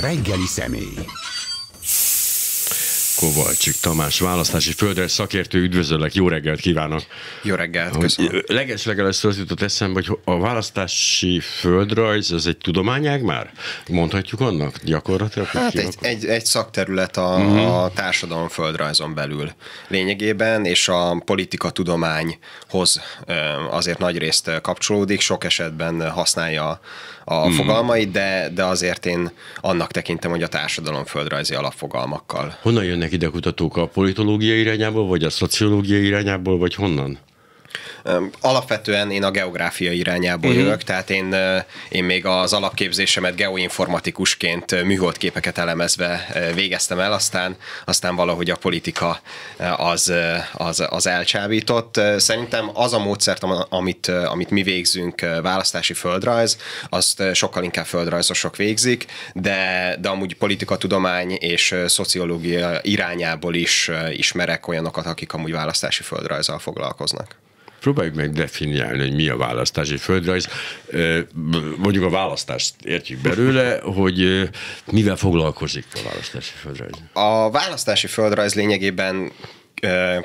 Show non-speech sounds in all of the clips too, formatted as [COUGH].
reggeli személy. Kovalcsik Tamás, választási földre szakértő, üdvözöllek, jó reggelt kívánok! Jó reggelt, köszönöm! Leges legelőször az jutott eszembe, hogy a választási földrajz, ez egy tudományág már? Mondhatjuk annak gyakorlatilag? Hát egy, egy, egy szakterület a, uh-huh. a társadalom földrajzon belül lényegében, és a politika tudományhoz azért nagy részt kapcsolódik, sok esetben használja a mm. fogalmait, de, de azért én annak tekintem, hogy a társadalom földrajzi alapfogalmakkal. Honnan jönnek ide kutatók? A politológia irányából, vagy a szociológia irányából, vagy honnan? Alapvetően én a geográfia irányából uh-huh. jövök, tehát én, én még az alapképzésemet geoinformatikusként műholdképeket elemezve végeztem el, aztán, aztán valahogy a politika az, az, az elcsábított. Szerintem az a módszert, amit, amit mi végzünk, választási földrajz, azt sokkal inkább földrajzosok végzik, de, de amúgy politikatudomány és szociológia irányából is ismerek olyanokat, akik amúgy választási földrajzzal foglalkoznak. Próbáljuk meg definiálni, hogy mi a választási földrajz. Mondjuk a választást értjük belőle, hogy mivel foglalkozik a választási földrajz. A választási földrajz lényegében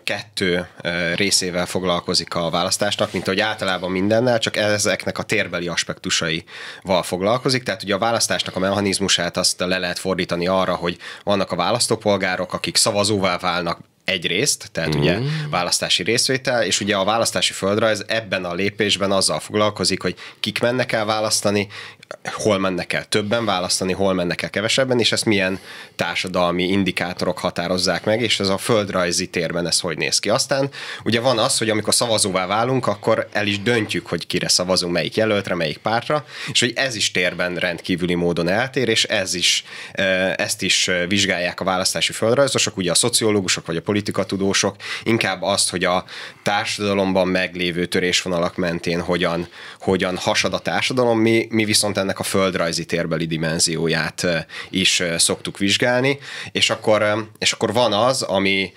kettő részével foglalkozik a választásnak, mint ahogy általában mindennel, csak ezeknek a térbeli aspektusaival foglalkozik. Tehát ugye a választásnak a mechanizmusát azt le lehet fordítani arra, hogy vannak a választópolgárok, akik szavazóvá válnak egyrészt, tehát mm. ugye választási részvétel, és ugye a választási földrajz ebben a lépésben azzal foglalkozik, hogy kik mennek el választani, hol mennek el többen választani, hol mennek el kevesebben, és ezt milyen társadalmi indikátorok határozzák meg, és ez a földrajzi térben ez hogy néz ki. Aztán ugye van az, hogy amikor szavazóvá válunk, akkor el is döntjük, hogy kire szavazunk, melyik jelöltre, melyik pártra, és hogy ez is térben rendkívüli módon eltér, és ez is, ezt is vizsgálják a választási földrajzosok, ugye a szociológusok vagy a politikatudósok, inkább azt, hogy a társadalomban meglévő törésvonalak mentén hogyan, hogyan hasad a társadalom, mi, mi viszont ennek a földrajzi térbeli dimenzióját is szoktuk vizsgálni, és akkor, és akkor van az, ami,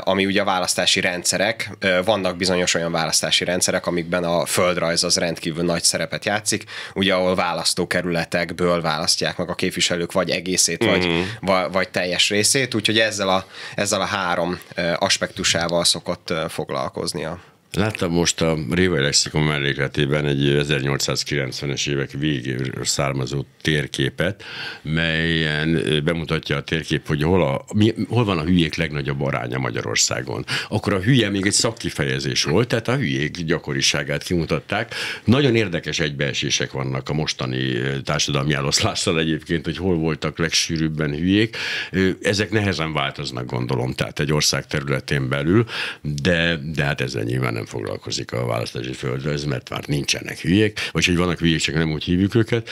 ami ugye a választási rendszerek, vannak bizonyos olyan választási rendszerek, amikben a földrajz az rendkívül nagy szerepet játszik, ugye ahol választókerületekből választják meg a képviselők vagy egészét, mm-hmm. vagy, mhm. vagy teljes részét, úgyhogy ezzel a, ezzel a három aspektusával szokott foglalkozni a Láttam most a Révai Lexikon mellékletében egy 1890-es évek végéről származó térképet, melyen bemutatja a térkép, hogy hol, a, mi, hol van a hülyék legnagyobb aránya Magyarországon. Akkor a hülye még egy szakkifejezés volt, tehát a hülyék gyakoriságát kimutatták. Nagyon érdekes egybeesések vannak a mostani társadalmi eloszlással egyébként, hogy hol voltak legsűrűbben hülyék. Ezek nehezen változnak, gondolom, tehát egy ország területén belül, de, de hát ezen nyilván nem foglalkozik a választási földrajz, mert már nincsenek hülyék, vagy hogy vannak hülyék, csak nem úgy hívjuk őket,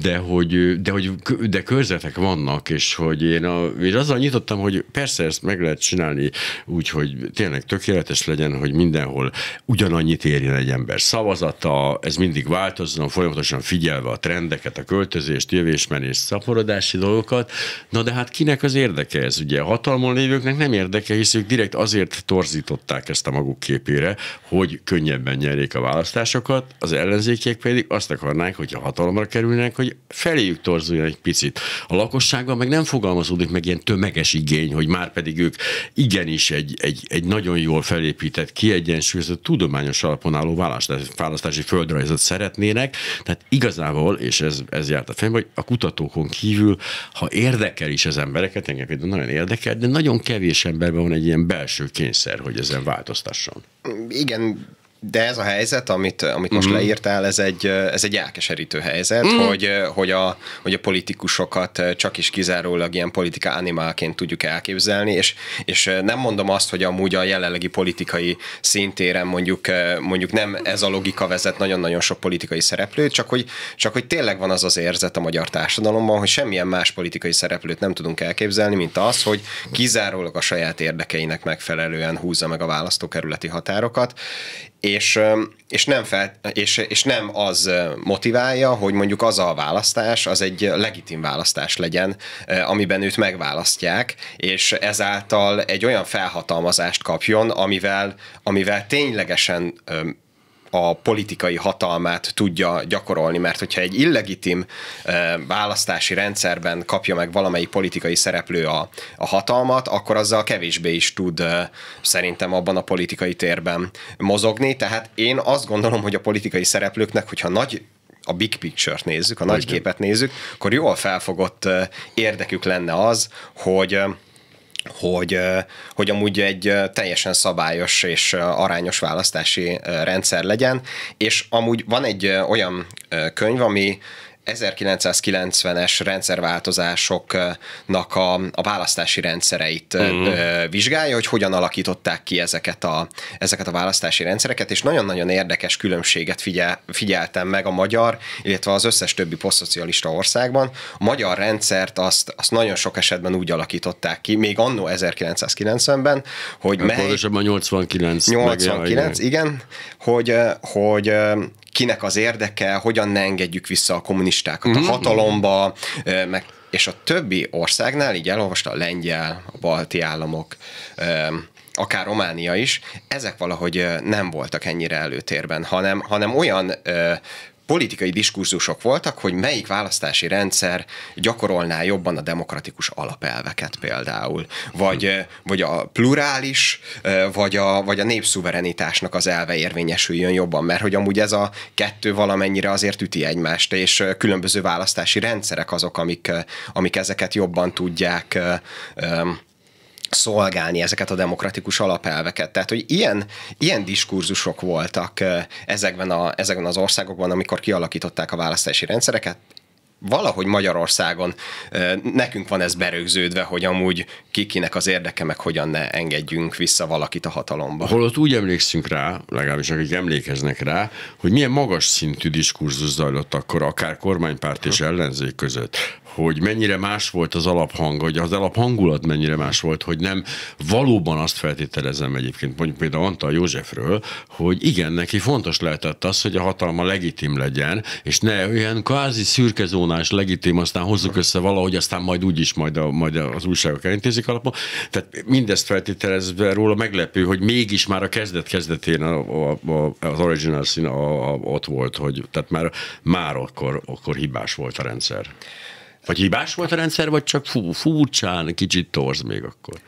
de hogy, de hogy de körzetek vannak, és hogy én, a, én azzal nyitottam, hogy persze ezt meg lehet csinálni úgy, hogy tényleg tökéletes legyen, hogy mindenhol ugyanannyit érjen egy ember szavazata, ez mindig változzon, folyamatosan figyelve a trendeket, a költözést, jövésmenés, szaporodási dolgokat. Na de hát kinek az érdeke ez? Ugye a hatalmon lévőknek nem érdeke, hisz ők direkt azért torzították ezt a maguk képére, hogy könnyebben nyerjék a választásokat, az ellenzékiek pedig azt akarnák, hogy a hatalomra kerülnek, hogy feléjük torzuljon egy picit. A lakosságban meg nem fogalmazódik meg ilyen tömeges igény, hogy már pedig ők igenis egy, egy, egy nagyon jól felépített, kiegyensúlyozott, tudományos alapon álló választási, választási földrajzot szeretnének. Tehát igazából, és ez, ez járt a fejembe, hogy a kutatókon kívül, ha érdekel is az embereket, engem például nagyon érdekel, de nagyon kevés emberben van egy ilyen belső kényszer, hogy ezen változtasson. Again. de ez a helyzet, amit, amit most mm. leírtál, ez egy, ez egy elkeserítő helyzet, mm. hogy, hogy, a, hogy a politikusokat csak is kizárólag ilyen politika animálként tudjuk elképzelni, és, és nem mondom azt, hogy amúgy a jelenlegi politikai szintéren mondjuk, mondjuk nem ez a logika vezet nagyon-nagyon sok politikai szereplőt, csak hogy, csak hogy tényleg van az az érzet a magyar társadalomban, hogy semmilyen más politikai szereplőt nem tudunk elképzelni, mint az, hogy kizárólag a saját érdekeinek megfelelően húzza meg a választókerületi határokat, és, és, nem fel, és, és nem az motiválja, hogy mondjuk az a választás, az egy legitim választás legyen, amiben őt megválasztják, és ezáltal egy olyan felhatalmazást kapjon, amivel, amivel ténylegesen a politikai hatalmát tudja gyakorolni, mert hogyha egy illegitim eh, választási rendszerben kapja meg valamelyik politikai szereplő a, a hatalmat, akkor azzal kevésbé is tud eh, szerintem abban a politikai térben mozogni. Tehát én azt gondolom, hogy a politikai szereplőknek, hogyha nagy a big picture-t nézzük, a nagy képet nézzük, akkor jól felfogott eh, érdekük lenne az, hogy hogy, hogy amúgy egy teljesen szabályos és arányos választási rendszer legyen, és amúgy van egy olyan könyv, ami 1990-es rendszerváltozásoknak a, a választási rendszereit uh-huh. vizsgálja, hogy hogyan alakították ki ezeket a, ezeket a választási rendszereket, és nagyon-nagyon érdekes különbséget figyel, figyeltem meg a magyar, illetve az összes többi posztszocialista országban. A magyar rendszert azt, azt nagyon sok esetben úgy alakították ki, még annó 1990-ben, hogy Akkor mely... 89. 89, meg, igen, igen, igen, hogy, hogy kinek az érdeke, hogyan ne engedjük vissza a kommunistákat mm-hmm. a mhm. hatalomba, meg és a többi országnál, így elolvasta a lengyel, a balti államok, akár Románia is, ezek valahogy nem voltak ennyire előtérben, hanem, hanem olyan politikai diskurzusok voltak, hogy melyik választási rendszer gyakorolná jobban a demokratikus alapelveket például, vagy, hm. eh, vagy a plurális, eh, vagy a, vagy a népszuverenitásnak az elve érvényesüljön jobban, mert hogy amúgy ez a kettő valamennyire azért üti egymást, és eh, különböző választási rendszerek azok, amik, amik ezeket jobban tudják szolgálni ezeket a demokratikus alapelveket. Tehát, hogy ilyen, ilyen diskurzusok voltak ezekben, a, ezekben az országokban, amikor kialakították a választási rendszereket, valahogy Magyarországon nekünk van ez berögződve, hogy amúgy kikinek az érdeke, meg hogyan ne engedjünk vissza valakit a hatalomba. Holott úgy emlékszünk rá, legalábbis akik emlékeznek rá, hogy milyen magas szintű diskurzus zajlott akkor akár kormánypárt és ellenzék között hogy mennyire más volt az alaphang, hogy az alaphangulat mennyire más volt, hogy nem valóban azt feltételezem egyébként, mondjuk például Antal Józsefről, hogy igen, neki fontos lehetett az, hogy a hatalma legitim legyen, és ne olyan kvázi szürkezónás legitim, aztán hozzuk össze valahogy, aztán majd úgyis majd, a, majd az újságok elintézik alapon. Tehát mindezt feltételezve róla meglepő, hogy mégis már a kezdet-kezdetén a, a, a, az original szín a, a, ott volt, hogy tehát már, már akkor, akkor hibás volt a rendszer. Vagy hibás volt a rendszer, vagy csak fú, furcsán, kicsit torz még akkor?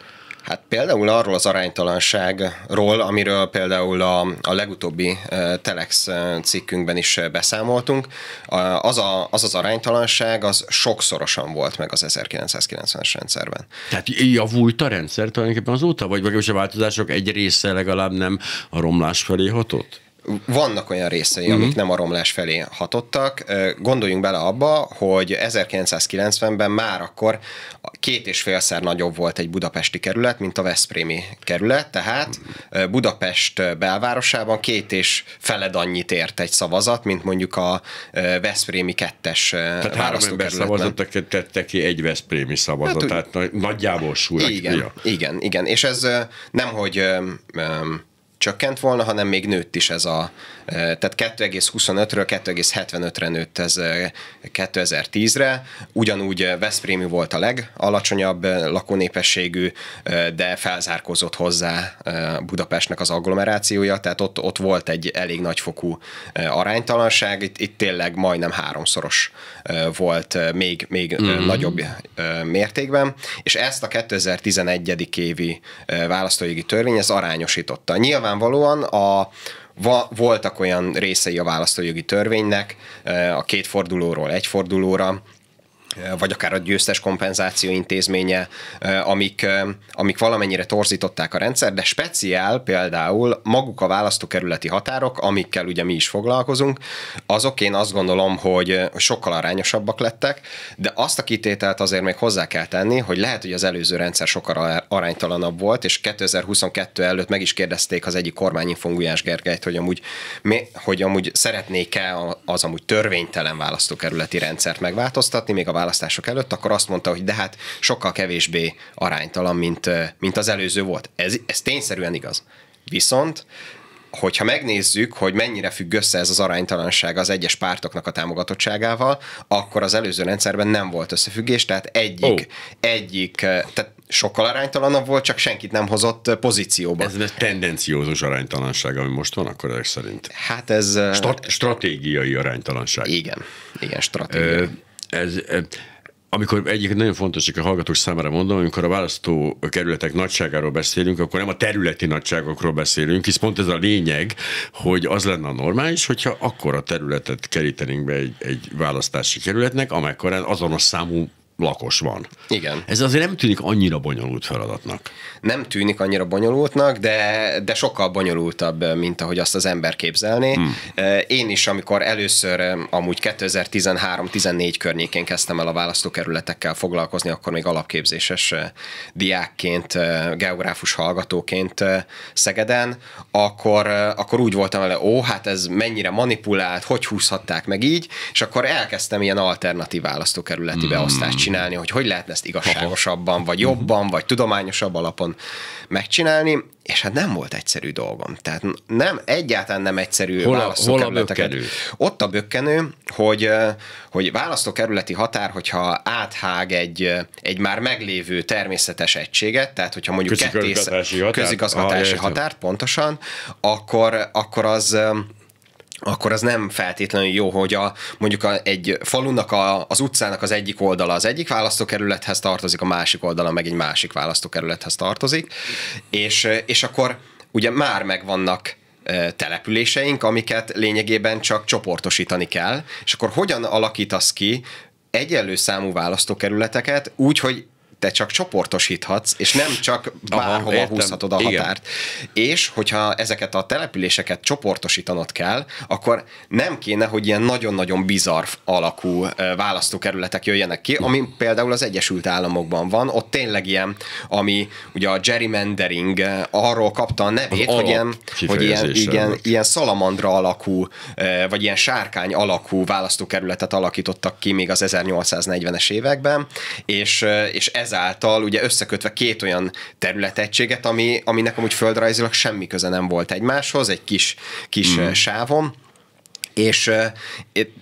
Hát például arról az aránytalanságról, amiről például a, a legutóbbi e, Telex e, cikkünkben is e, beszámoltunk, az, a, az az aránytalanság az sokszorosan volt meg az 1990-es rendszerben. Tehát javult a rendszer tulajdonképpen azóta, vagy vagy a változások egy része legalább nem a romlás felé hatott? vannak olyan részei, uh-huh. amik nem a romlás felé hatottak. Gondoljunk bele abba, hogy 1990-ben már akkor két és félszer nagyobb volt egy budapesti kerület, mint a Veszprémi kerület, tehát Budapest belvárosában két és feled annyit ért egy szavazat, mint mondjuk a Veszprémi kettes tehát választókerületben. ember tette ki egy Veszprémi szavazat, hát, tehát nagyjából súlyt. Igen, igen, igen, és ez nem, hogy csökkent volna, hanem még nőtt is ez a, tehát 2,25-ről 2,75-re nőtt ez 2010-re. Ugyanúgy Veszprémű volt a legalacsonyabb lakónépességű, de felzárkozott hozzá Budapestnek az agglomerációja, tehát ott, ott volt egy elég nagyfokú aránytalanság. Itt, itt tényleg majdnem háromszoros volt még, még mm-hmm. nagyobb mértékben, és ezt a 2011. évi választójogi törvény ez arányosította. Nyilvánvalóan a Va, voltak olyan részei a választójogi törvénynek, eh, a két fordulóról egy fordulóra, vagy akár a győztes kompenzáció intézménye, eh, amik, eh, amik valamennyire torzították a rendszer, de speciál például maguk a választókerületi határok, amikkel ugye mi is foglalkozunk, azok én azt gondolom, hogy sokkal arányosabbak lettek, de azt a kitételt azért még hozzá kell tenni, hogy lehet, hogy az előző rendszer sokkal aránytalanabb volt, és 2022 előtt meg is kérdezték az egyik kormányinfon Gulyás Gergelyt, hogy amúgy, mi, hogy amúgy szeretnék-e az amúgy törvénytelen választókerületi rendszert megváltoztatni, még a választások előtt, akkor azt mondta, hogy de hát sokkal kevésbé aránytalan, mint, mint az előző volt. Ez, ez tényszerűen igaz. Viszont hogyha megnézzük, hogy mennyire függ össze ez az aránytalanság az egyes pártoknak a támogatottságával, akkor az előző rendszerben nem volt összefüggés, tehát egyik, oh. egyik, tehát sokkal aránytalanabb volt, csak senkit nem hozott pozícióba. Ez egy tendenciózus aránytalanság, ami most van, akkor ezek szerint. Hát ez... Stat- stratégiai aránytalanság. Igen, igen, stratégiai. Ö- ez, eh, amikor egyik nagyon fontos, csak a hallgatók számára mondom, amikor a választó kerületek nagyságáról beszélünk, akkor nem a területi nagyságokról beszélünk, hisz pont ez a lényeg, hogy az lenne a normális, hogyha akkor a területet kerítenénk be egy, egy választási kerületnek, amekkorán azonos számú lakos van. Igen. Ez azért nem tűnik annyira bonyolult feladatnak. Nem tűnik annyira bonyolultnak, de, de sokkal bonyolultabb, mint ahogy azt az ember képzelné. Hmm. Én is, amikor először amúgy 2013-14 környékén kezdtem el a választókerületekkel foglalkozni, akkor még alapképzéses diákként, geográfus hallgatóként Szegeden, akkor, akkor úgy voltam vele, ó, hát ez mennyire manipulált, hogy húzhatták meg így, és akkor elkezdtem ilyen alternatív választókerületi hmm. beosztást csinálni, csinálni, hogy hogy lehetne ezt igazságosabban, vagy mhm. jobban, vagy tudományosabb alapon megcsinálni, és hát nem volt egyszerű dolgom. Tehát nem, egyáltalán nem egyszerű hol a, hol a bökkenő? Ott a bökkenő, hogy, hogy választókerületi határ, hogyha áthág egy, egy már meglévő természetes egységet, tehát hogyha mondjuk közigazgatási, kettész, határ. közigazgatási ah, határt pontosan, akkor, akkor az akkor az nem feltétlenül jó, hogy a, mondjuk a, egy falunak, a, az utcának az egyik oldala az egyik választókerülethez tartozik, a másik oldala meg egy másik választókerülethez tartozik, és, és akkor ugye már megvannak településeink, amiket lényegében csak csoportosítani kell, és akkor hogyan alakítasz ki egyenlő számú választókerületeket, úgy, hogy te csak csoportosíthatsz, és nem csak bárhova Aha, húzhatod a határt. És hogyha ezeket a településeket csoportosítanod kell, akkor nem kéne, hogy ilyen nagyon-nagyon bizarr alakú választókerületek jöjjenek ki, ami például az Egyesült Államokban van, ott tényleg ilyen, ami ugye a gerrymandering arról kapta a nevét, hogy ilyen, hogy ilyen, ilyen, ilyen szalamandra alakú, vagy ilyen sárkány alakú választókerületet alakítottak ki még az 1840-es években, és, és ez ezáltal ugye összekötve két olyan területegységet, ami, aminek amúgy földrajzilag semmi köze nem volt egymáshoz, egy kis, kis mm. sávon, és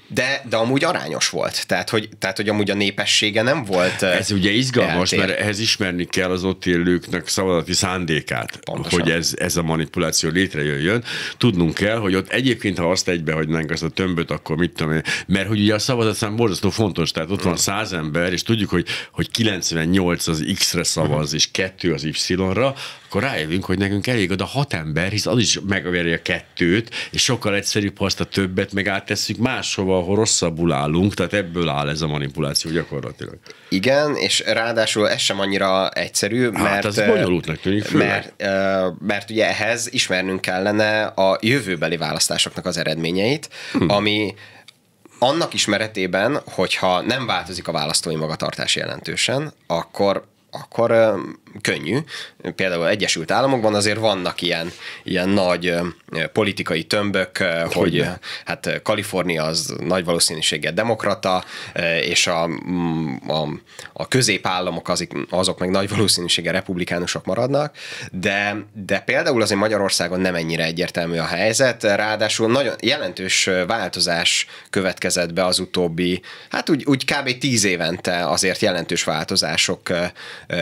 de, de amúgy arányos volt, tehát hogy, tehát, hogy amúgy a népessége nem volt Ez ugye izgalmas, eltér. mert ehhez ismerni kell az ott élőknek szavazati szándékát, Pontosan. hogy ez, ez a manipuláció létrejöjjön. Tudnunk kell, hogy ott egyébként, ha azt egybehagynánk ezt a tömböt, akkor mit tudom én, mert hogy ugye a szám borzasztó fontos, tehát ott van mm. száz ember, és tudjuk, hogy, hogy 98 az X-re szavaz, mm-hmm. és 2 az Y-ra, akkor rájövünk, hogy nekünk elég oda hat ember, hisz az is megveri a kettőt, és sokkal egyszerűbb, ha azt a többet meg áttesszük máshova, ahol rosszabbul állunk, tehát ebből áll ez a manipuláció gyakorlatilag. Igen, és ráadásul ez sem annyira egyszerű, hát mert... ez bonyolultnak tűnik főleg. Mert, mert ugye ehhez ismernünk kellene a jövőbeli választásoknak az eredményeit, hm. ami annak ismeretében, hogyha nem változik a választói magatartás jelentősen, akkor akkor könnyű. Például Egyesült Államokban azért vannak ilyen, ilyen nagy politikai tömbök, hogy, hogy hát Kalifornia az nagy valószínűséggel demokrata, és a, mm, a, a középállamok azik, azok meg nagy valószínűséggel republikánusok maradnak, de, de például azért Magyarországon nem ennyire egyértelmű a helyzet, ráadásul nagyon jelentős változás következett be az utóbbi, hát úgy, úgy kb. tíz évente azért jelentős változások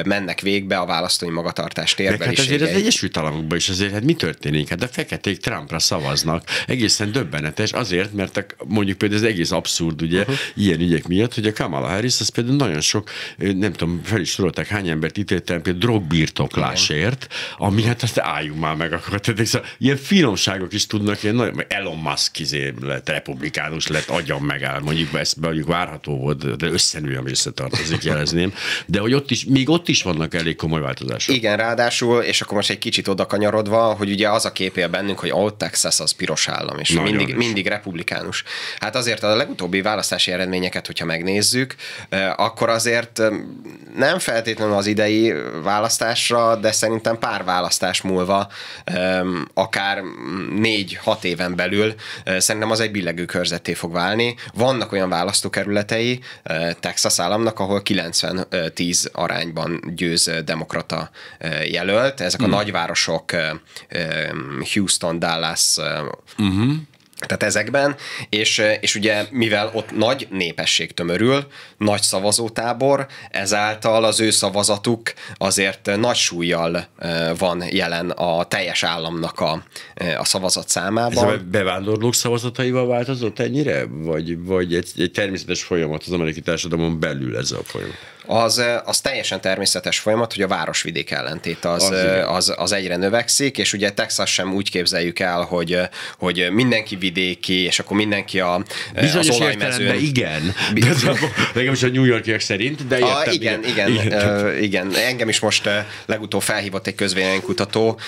mennek végbe, a választói magatartás térbe hát azért az Egyesült Államokban is azért, hát mi történik? Hát a feketék Trumpra szavaznak, egészen döbbenetes, azért, mert a, mondjuk például ez egész abszurd, ugye, uh-huh. ilyen ügyek miatt, hogy a Kamala Harris, az például nagyon sok, nem tudom, fel is sorolták, hány embert ítéltem, például drogbirtoklásért, ami hát azt álljunk már meg, akkor tehát, szóval, ilyen finomságok is tudnak, ilyen nagyon, Elon Musk izé lett, republikánus lett, agyam megáll, mondjuk ezt mondjuk várható volt, de összenő, ami összetartozik, jelezném, de hogy ott is, még ott is vannak elég komoly változás. Igen, ráadásul, és akkor most egy kicsit oda kanyarodva, hogy ugye az a kép bennünk, hogy ott Texas az piros állam, és mindig, is. mindig republikánus. Hát azért a legutóbbi választási eredményeket, hogyha megnézzük, akkor azért nem feltétlenül az idei választásra, de szerintem pár választás múlva, akár négy-hat éven belül, szerintem az egy billegű körzeté fog válni. Vannak olyan választókerületei Texas államnak, ahol 90-10 arányban győz demokrata demokrata jelölt. Ezek a uh-huh. nagyvárosok, Houston, Dallas, uh-huh. Tehát ezekben, és, és ugye mivel ott nagy népesség tömörül, nagy szavazótábor, ezáltal az ő szavazatuk azért nagy súlyjal van jelen a teljes államnak a, a szavazat számában. Ez a bevándorlók szavazataival változott ennyire? Vagy, vagy egy, egy természetes folyamat az amerikai társadalomon belül ez a folyamat? az, az teljesen természetes folyamat, hogy a városvidék ellentét az, az, az, az egyre növekszik, és ugye Texas sem úgy képzeljük el, hogy, hogy mindenki vidéki, és akkor mindenki a Bizonyos az olajmezőn. igen. is a New York szerint, de ah, értem, a, igen, igen, igen, igen, igen. Engem is most legutóbb felhívott egy közvéleménykutató,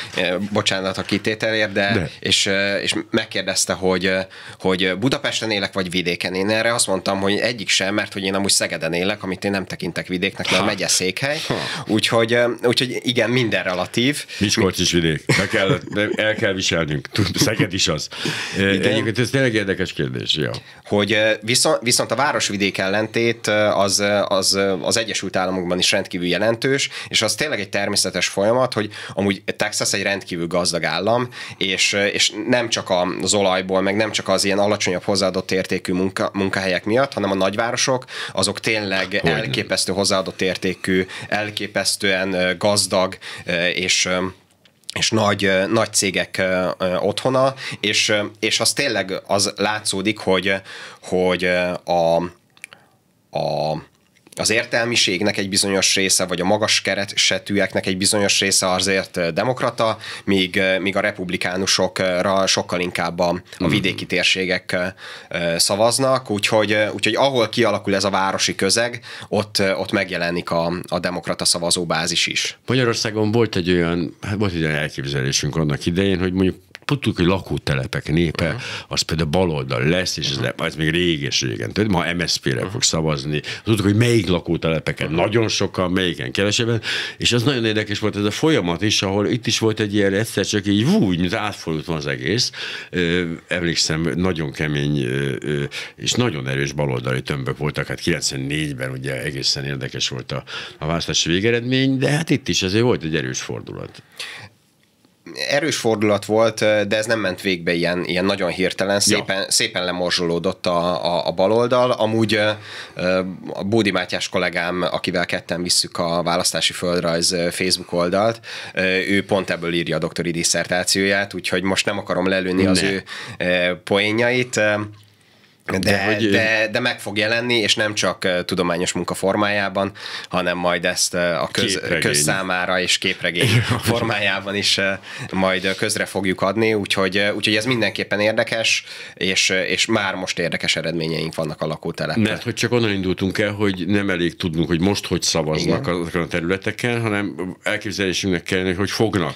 bocsánat a kitételért, de, de. És, és megkérdezte, hogy, hogy Budapesten élek, vagy vidéken. Én erre azt mondtam, hogy egyik sem, mert hogy én amúgy Szegeden élek, amit én nem tekintek vidéknek, mert megye székhely. Úgyhogy, úgyhogy igen, minden relatív. Miskolc is vidék. Ne kell, el kell viselnünk. Szeged is az. Igen. Egyébként ez tényleg érdekes kérdés. Ja. Hogy viszont, viszont a városvidék ellentét az, az, az Egyesült Államokban is rendkívül jelentős, és az tényleg egy természetes folyamat, hogy amúgy Texas egy rendkívül gazdag állam, és, és nem csak az olajból, meg nem csak az ilyen alacsonyabb hozzáadott értékű munka, munkahelyek miatt, hanem a nagyvárosok, azok tényleg Hogy elképesztő hozzáadott értékű, elképesztően gazdag és és nagy, nagy cégek otthona, és, és az tényleg az látszódik, hogy, hogy a, a az értelmiségnek egy bizonyos része, vagy a magas keresetűeknek egy bizonyos része azért demokrata, míg, míg a republikánusokra sokkal inkább a, a mhm. vidéki térségek szavaznak, úgyhogy, úgyhogy ahol kialakul ez a városi közeg, ott, ott megjelenik a, a demokrata szavazóbázis is. Magyarországon volt egy olyan, hát volt egy olyan elképzelésünk annak idején, hogy mondjuk tudtuk, hogy lakótelepek népe, uh-huh. az például baloldal lesz, és uh-huh. ez, mhm. ez még réges régen. Tehát ma MSZP-re uh-huh. Mhm. fog szavazni. Tudtuk, hogy melyik lakótelepeken uh-huh. nagyon sokan, melyiken kevesebben. És az nagyon érdekes volt ez a folyamat is, ahol itt is volt egy ilyen egyszer csak így úgy, mint átfordult van az egész. Emlékszem, nagyon kemény és nagyon erős baloldali tömbök voltak. Hát 94-ben ugye egészen érdekes volt a, a választási végeredmény, de hát itt is azért volt egy erős fordulat erős fordulat volt, de ez nem ment végbe ilyen, ilyen nagyon hirtelen, szépen, ja. szépen lemorzsolódott a, a, a baloldal. Amúgy a Bódi Mátyás kollégám, akivel ketten visszük a választási földrajz Facebook oldalt, ő pont ebből írja a doktori diszertációját, úgyhogy most nem akarom lelőni ne. az ő poénjait. De, hogy... de, de meg fog jelenni, és nem csak tudományos munka formájában, hanem majd ezt a köz, közszámára és képregény formájában is majd közre fogjuk adni, úgyhogy, úgyhogy ez mindenképpen érdekes, és, és már most érdekes eredményeink vannak a lakótelepen. Mert hogy csak onnan indultunk el, hogy nem elég tudnunk, hogy most hogy szavaznak azokon a területeken, hanem elképzelésünknek kellene, hogy fognak.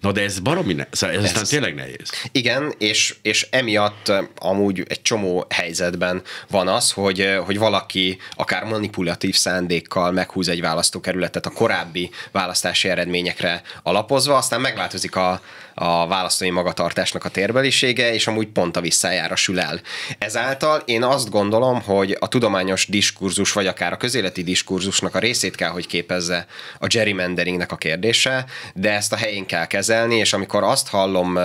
Na de ez baromi, ne... Szóval ez, ez aztán tényleg nehéz. Igen, és, és emiatt amúgy egy csomó hely helyzetben van az, hogy, eh, hogy valaki akár manipulatív szándékkal meghúz egy választókerületet a korábbi választási eredményekre alapozva, aztán megváltozik a, a választói magatartásnak a térbelisége, és amúgy pont a visszájára sül el. Ezáltal én azt gondolom, hogy a tudományos diskurzus, vagy akár a közéleti diskurzusnak a részét kell, hogy képezze a gerrymanderingnek a kérdése, de ezt a helyén kell kezelni, és amikor azt hallom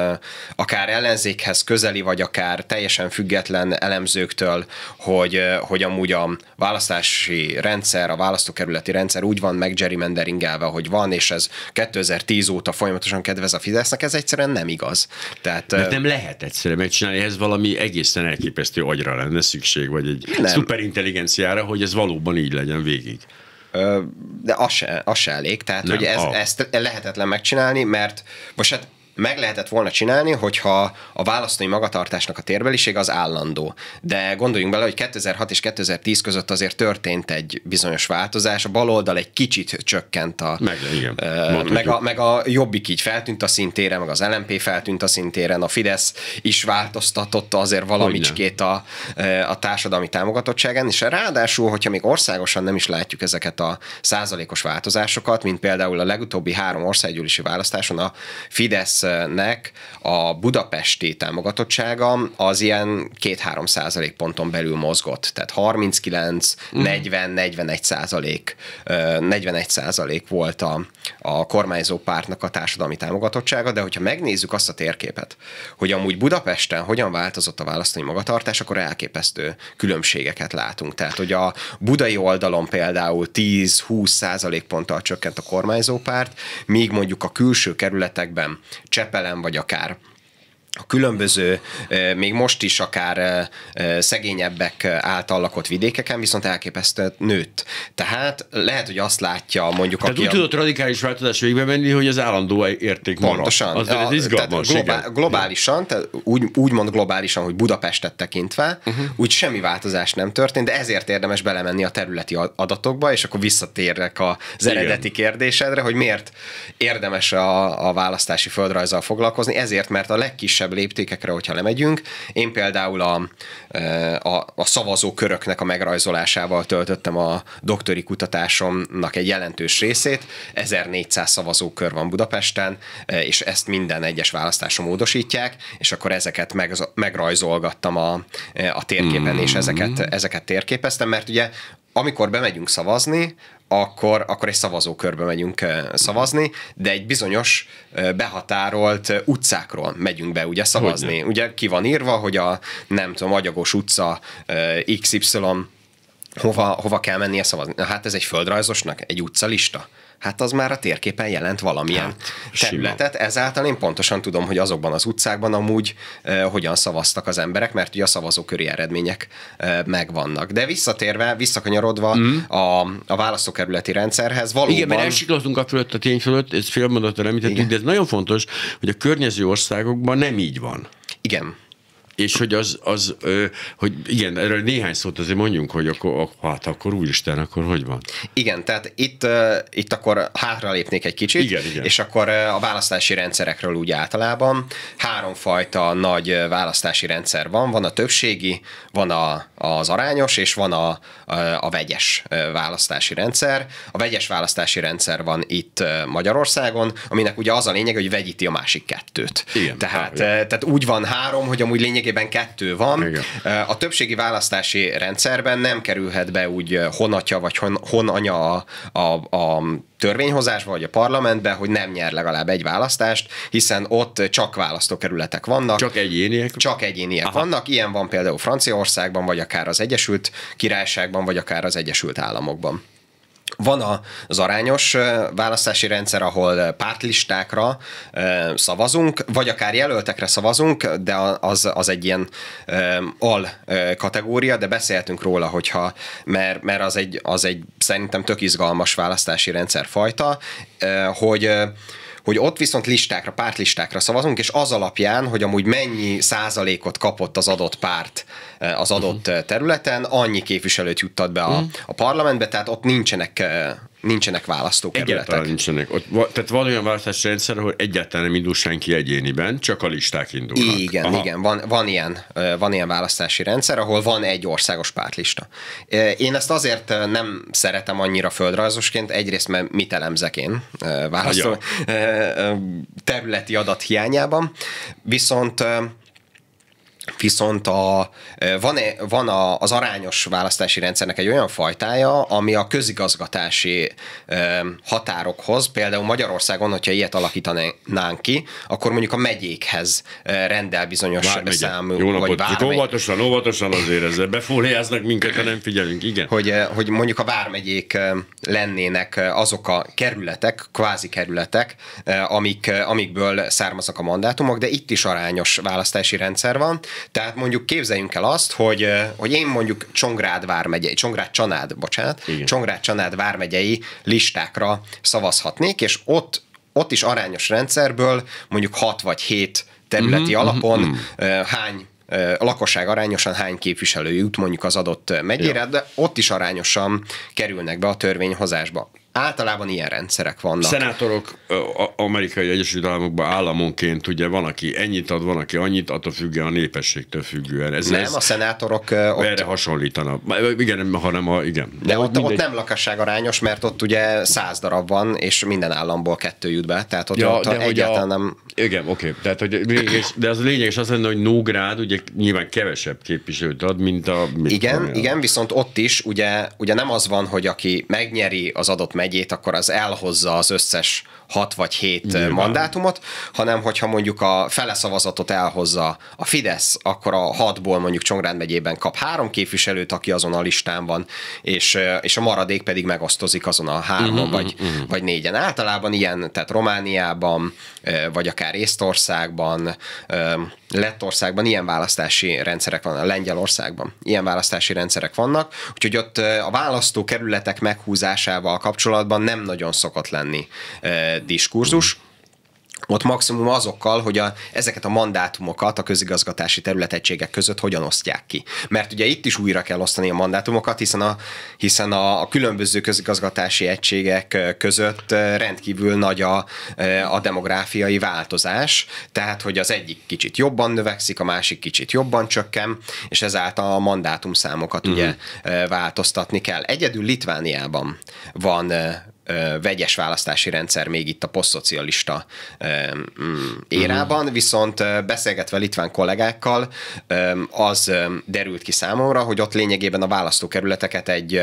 akár ellenzékhez közeli, vagy akár teljesen független elemzőktől, hogy, hogy amúgy a választási rendszer, a választókerületi rendszer úgy van meg gerrymanderingelve, hogy van, és ez 2010 óta folyamatosan kedvez a Fidesznek, ez egy egyszerűen nem igaz. Tehát, mert nem lehet egyszerűen megcsinálni, ez valami egészen elképesztő agyra lenne szükség, vagy egy nem. szuperintelligenciára, hogy ez valóban így legyen végig. De az se, az se elég, tehát nem, hogy ez, a... Ah. ezt lehetetlen megcsinálni, mert most hát meg lehetett volna csinálni, hogyha a választói magatartásnak a térbelisége az állandó. De gondoljunk bele, hogy 2006 és 2010 között azért történt egy bizonyos változás, a baloldal egy kicsit csökkent a... Meg, igen, uh, meg, a, meg a jobbik így feltűnt a szintére, meg az LMP feltűnt a szintéren, a Fidesz is változtatott azért valamicskét a, a társadalmi támogatottságán, és ráadásul, hogyha még országosan nem is látjuk ezeket a százalékos változásokat, mint például a legutóbbi három országgyűlési választáson a Fidesz nek a budapesti támogatottsága az ilyen 2-3 százalék ponton belül mozgott. Tehát 39, mm. 40, 41 százalék, 41 százalék volt a, a kormányzó pártnak a társadalmi támogatottsága, de hogyha megnézzük azt a térképet, hogy amúgy Budapesten hogyan változott a választói magatartás, akkor elképesztő különbségeket látunk. Tehát, hogy a budai oldalon például 10-20 ponttal csökkent a kormányzó párt, míg mondjuk a külső kerületekben csepelem vagy akár a különböző, még most is akár szegényebbek által lakott vidékeken viszont elképesztő nőtt. Tehát lehet, hogy azt látja mondjuk, tehát aki... Tehát úgy a... tudott radikális változás végbe menni, hogy az állandó érték Pontosan. Marad. Az, a, az izgalmas, tehát globál, globálisan, tehát úgy, úgy mond globálisan, hogy Budapestet tekintve, uh-huh. úgy semmi változás nem történt, de ezért érdemes belemenni a területi adatokba, és akkor visszatérek az eredeti igen. kérdésedre, hogy miért érdemes a, a választási földrajzzal foglalkozni, ezért, mert a legkisebb kisebb léptékekre, hogyha lemegyünk. Én például a, e, a, a szavazóköröknek a megrajzolásával töltöttem a doktori kutatásomnak egy jelentős részét. 1400 szavazókör van Budapesten, e, és ezt minden egyes választáson módosítják, és akkor ezeket meg, megrajzolgattam a, e, a térképen, mm. és hmm. ezeket, ezeket térképeztem, mert ugye amikor bemegyünk szavazni, akkor, akkor egy szavazókörbe megyünk szavazni, de egy bizonyos behatárolt utcákról megyünk be ugye szavazni. Hogyne. Ugye ki van írva, hogy a nem tudom, Agyagos utca XY Hova, hova kell mennie szavazni? Hát ez egy földrajzosnak? Egy utcalista? hát az már a térképen jelent valamilyen hát, területet. Sima. Ezáltal én pontosan tudom, hogy azokban az utcákban amúgy e, hogyan szavaztak az emberek, mert ugye a szavazóköri eredmények e, megvannak. De visszatérve, visszakanyarodva mm. a, a választókerületi rendszerhez valóban... Igen, mert elsiklottunk a fölött a tény fölött, ez félmondatot említettük, de ez nagyon fontos, hogy a környező országokban nem így van. Igen és hogy az, az ö, hogy igen, erről néhány szót azért mondjunk, hogy akkor, ak, hát akkor úristen, akkor hogy van? Igen, tehát itt, itt akkor hátralépnék egy kicsit, igen, igen. és akkor a választási rendszerekről úgy általában háromfajta nagy választási rendszer van, van a többségi, van a, az arányos, és van a, a, a vegyes választási rendszer. A vegyes választási rendszer van itt Magyarországon, aminek ugye az a lényeg, hogy vegyíti a másik kettőt. Igen, tehát, ah, tehát úgy van három, hogy amúgy lényeg lényegében kettő van. Igen. A többségi választási rendszerben nem kerülhet be úgy honatja vagy hon, honanya a, a, a törvényhozásba vagy a parlamentbe, hogy nem nyer legalább egy választást, hiszen ott csak választókerületek vannak. Csak egyéniek? Csak egyéniek Aha. vannak. Ilyen van például Franciaországban, vagy akár az Egyesült Királyságban, vagy akár az Egyesült Államokban. Van az arányos választási rendszer, ahol pártlistákra szavazunk, vagy akár jelöltekre szavazunk, de az, az egy ilyen al kategória, de beszéltünk róla, hogyha, mert, mert az, egy, az egy szerintem tök izgalmas választási rendszerfajta, hogy hogy ott viszont listákra, pártlistákra szavazunk, és az alapján, hogy amúgy mennyi százalékot kapott az adott párt eh, az adott uh-huh. területen, annyi képviselőt juttat be a, uh-huh. a parlamentbe, tehát ott nincsenek eh, nincsenek választókerületek. Egyáltalán nincsenek. Ott, tehát van olyan választási rendszer, ahol egyáltalán nem indul senki egyéniben, csak a listák indulnak. Igen, Aha. igen, van, van, ilyen, van ilyen választási rendszer, ahol van egy országos pártlista. Én ezt azért nem szeretem annyira földrajzosként, egyrészt mert mit elemzek én választó területi adat hiányában, viszont Viszont a, van, -e, van a, az arányos választási rendszernek egy olyan fajtája, ami a közigazgatási határokhoz, például Magyarországon, hogyha ilyet alakítanánk ki, akkor mondjuk a megyékhez rendel bizonyos vármegye. számú. Jó napot, vagy óvatosan, óvatosan azért ezzel befóliáznak minket, ha nem figyelünk, igen. Hogy, hogy mondjuk a vármegyék lennének azok a kerületek, kvázi kerületek, amik, amikből származnak a mandátumok, de itt is arányos választási rendszer van, tehát mondjuk képzeljünk el azt, hogy, hogy én mondjuk Csongrád vármegyei, Csongrád Csanád, bocsánat, Igen. Csongrád Csanád vármegyei listákra szavazhatnék, és ott, ott is arányos rendszerből mondjuk 6 vagy 7 területi mm-hmm. alapon mm-hmm. hány lakosság arányosan hány képviselő jut mondjuk az adott megyére, ja. de ott is arányosan kerülnek be a törvényhozásba általában ilyen rendszerek vannak. Szenátorok amerikai Egyesült Államokban államonként ugye van, aki ennyit ad, van, aki annyit, attól függően a népességtől függően. Ez, nem, ez, a szenátorok ott... Erre hasonlítanak. Igen, hanem a... Igen. De, De ott, mindegy... ott nem arányos, mert ott ugye száz darab van, és minden államból kettő jut be, tehát ott, ja, ott de egyáltalán a... nem... Igen, oké. Okay. Tehát, hogy lényeges, de az lényeges az lenne, hogy Nógrád ugye nyilván kevesebb képviselőt ad, mint a... Mint igen, a... igen, viszont ott is ugye, ugye nem az van, hogy aki megnyeri az adott megyét, akkor az elhozza az összes 6 vagy 7 Nyilván. mandátumot, hanem hogyha mondjuk a fele szavazatot elhozza a Fidesz, akkor a 6-ból mondjuk Csongrád megyében kap három képviselőt, aki azon a listán van, és, és a maradék pedig megosztozik azon a három mhm, uh-huh, vagy, uh-huh. vagy négyen. Általában ilyen, tehát Romániában, vagy akár Észtországban, Lettországban ilyen választási rendszerek vannak, Lengyelországban ilyen választási rendszerek vannak, úgyhogy ott a választókerületek meghúzásával kapcsolatban nem nagyon szokott lenni diskurzus. Mm ott maximum azokkal, hogy a, ezeket a mandátumokat a közigazgatási területegységek között hogyan osztják ki. Mert ugye itt is újra kell osztani a mandátumokat, hiszen a, hiszen a, a különböző közigazgatási egységek között rendkívül nagy a, a demográfiai változás, tehát hogy az egyik kicsit jobban növekszik, a másik kicsit jobban csökken, és ezáltal a mandátumszámokat uh-huh. ugye változtatni kell. Egyedül Litvániában van vegyes választási rendszer még itt a posztszocialista mm, érában, mhm. viszont beszélgetve litván kollégákkal az derült ki számomra, hogy ott lényegében a választókerületeket egy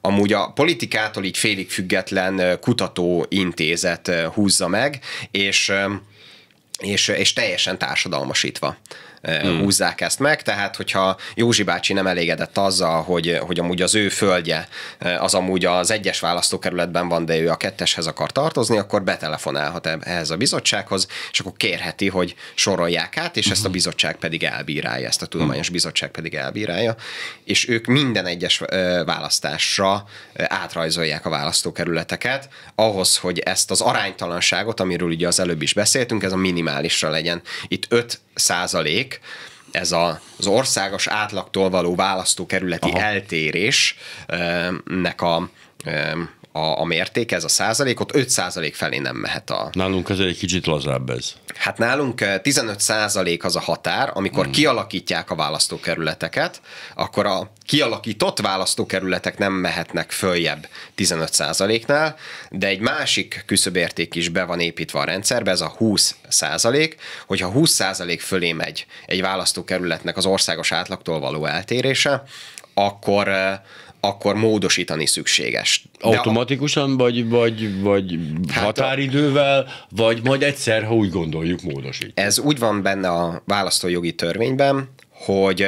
amúgy a politikától így félig független kutatóintézet húzza meg, és és, és teljesen társadalmasítva hmm. húzzák ezt meg, tehát hogyha Józsi bácsi nem elégedett azzal, hogy, hogy amúgy az ő földje az amúgy az egyes választókerületben van, de ő a ketteshez akar tartozni, akkor betelefonálhat e-, ehhez a bizottsághoz, és akkor kérheti, hogy sorolják át, és ezt a hmm. bizottság pedig elbírálja, ezt a hmm. tudományos bizottság pedig elbírálja, és ők minden egyes választásra átrajzolják a választókerületeket, ahhoz, hogy ezt az aránytalanságot, amiről ugye az előbb is beszéltünk, ez a minimálisra legyen. Itt 5 százalék százalék, ez a, az országos átlagtól való választókerületi Aha. eltérésnek a a, a mérték, ez a százalékot, 5 százalék felé nem mehet a... Nálunk ez egy kicsit lazább ez. Hát nálunk 15 eh, százalék az a határ, amikor hmm. kialakítják a választókerületeket, akkor a kialakított választókerületek nem mehetnek följebb 15 százaléknál, de egy másik küszöbérték is be van építve a rendszerbe, ez a 20 százalék, hogyha 20 százalék fölé megy egy választókerületnek az országos átlagtól való eltérése, akkor eh, akkor módosítani szükséges. De Automatikusan, a... vagy, vagy, vagy hát határidővel, a... vagy majd egyszer, ha úgy gondoljuk, módosít. Ez úgy van benne a választójogi törvényben, hogy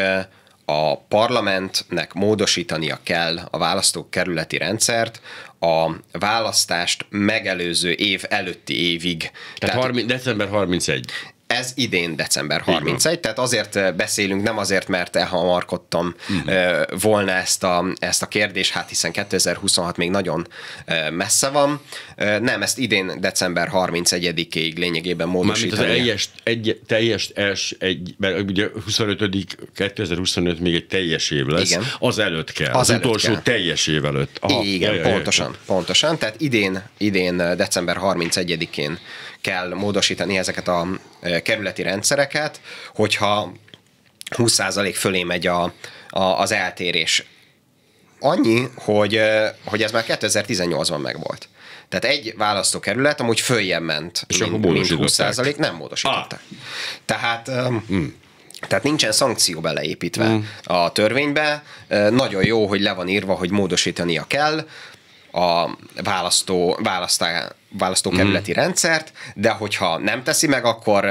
a parlamentnek módosítania kell a választók kerületi rendszert a választást megelőző év előtti évig. Tehát, Tehát 30, december 31 ez idén december 31, tehát azért eh, beszélünk, nem azért, mert elhamarkodtam uh-huh. Mhm. Eh, volna ezt a, ezt a kérdést, hát hiszen 2026 még nagyon eh, messze van. Nem, ezt idén december 31-ig lényegében módosítani. Mármint az eljes, egy, teljes els, egy, mert ugye 25 2025 még egy teljes év lesz, Igen. az előtt kell, az, az előtt utolsó kell. teljes év előtt. Aha, Igen, jaj, pontosan, jaj. pontosan, tehát idén, idén december 31-én kell módosítani ezeket a e, kerületi rendszereket, hogyha 20% fölé megy a, a, az eltérés. Annyi, hogy, e, hogy ez már 2018-ban megvolt. Tehát egy választókerület amúgy följebb ment, És mint, mint 20%, nem módosították. Ah. Tehát... Um, tehát nincsen szankció beleépítve mm. a törvénybe. Nagyon jó, hogy le van írva, hogy módosítania kell a választó, választá, választókerületi uh-huh. rendszert, de hogyha nem teszi meg, akkor,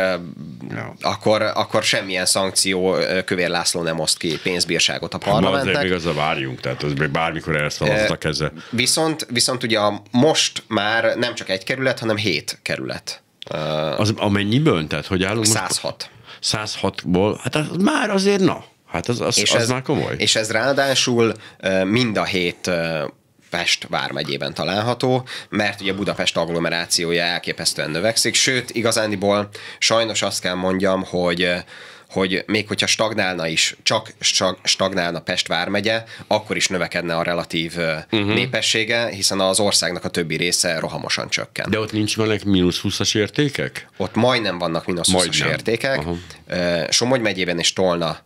no. akkor, akkor semmilyen szankció Kövér László nem oszt ki pénzbírságot a hát parlamentnek. Hát, még a várjunk, tehát az még bármikor elszalazta keze. Viszont, viszont ugye most már nem csak egy kerület, hanem hét kerület. Az amennyiből? Tehát hogy állunk 106. Most? 106-ból, hát az már azért na. Hát az, az, és az ez, már komoly. És ez ráadásul mind a hét Pest vármegyében található, mert ugye Budapest agglomerációja elképesztően növekszik, sőt, igazándiból sajnos azt kell mondjam, hogy hogy még hogyha stagnálna is, csak stagnálna Pest vármegye, akkor is növekedne a relatív uh-huh. népessége, hiszen az országnak a többi része rohamosan csökken. De ott nincs vannak mínusz 20-as értékek? Ott majdnem vannak mínusz 20-as értékek. Aha. Somogy megyében és Tolna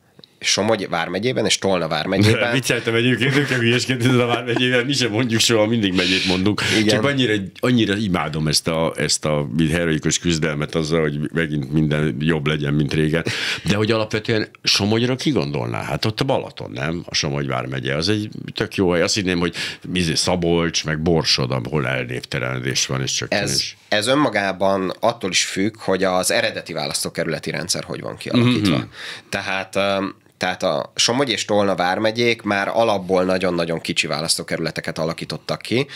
Somogy vármegyében és Tolna vármegyében. Vicceltem egyébként, ők ez a vármegyében, mi sem mondjuk soha, mindig megyét mondunk. Igen. Csak annyira, annyira imádom ezt a, ezt a heroikus küzdelmet azzal, hogy megint minden jobb legyen, mint régen. De hogy alapvetően Somogyra ki gondolná? Hát ott a Balaton, nem? A Somogy vármegye, az egy tök jó hely. Azt hinném, hogy izé Szabolcs, meg Borsod, ahol elnéptelenedés van, és csak ez, ez önmagában attól is függ, hogy az eredeti választókerületi rendszer hogy van kialakítva. Mm-hmm. Tehát tehát a Somogy és Tolna vármegyék már alapból nagyon-nagyon kicsi választókerületeket alakítottak ki,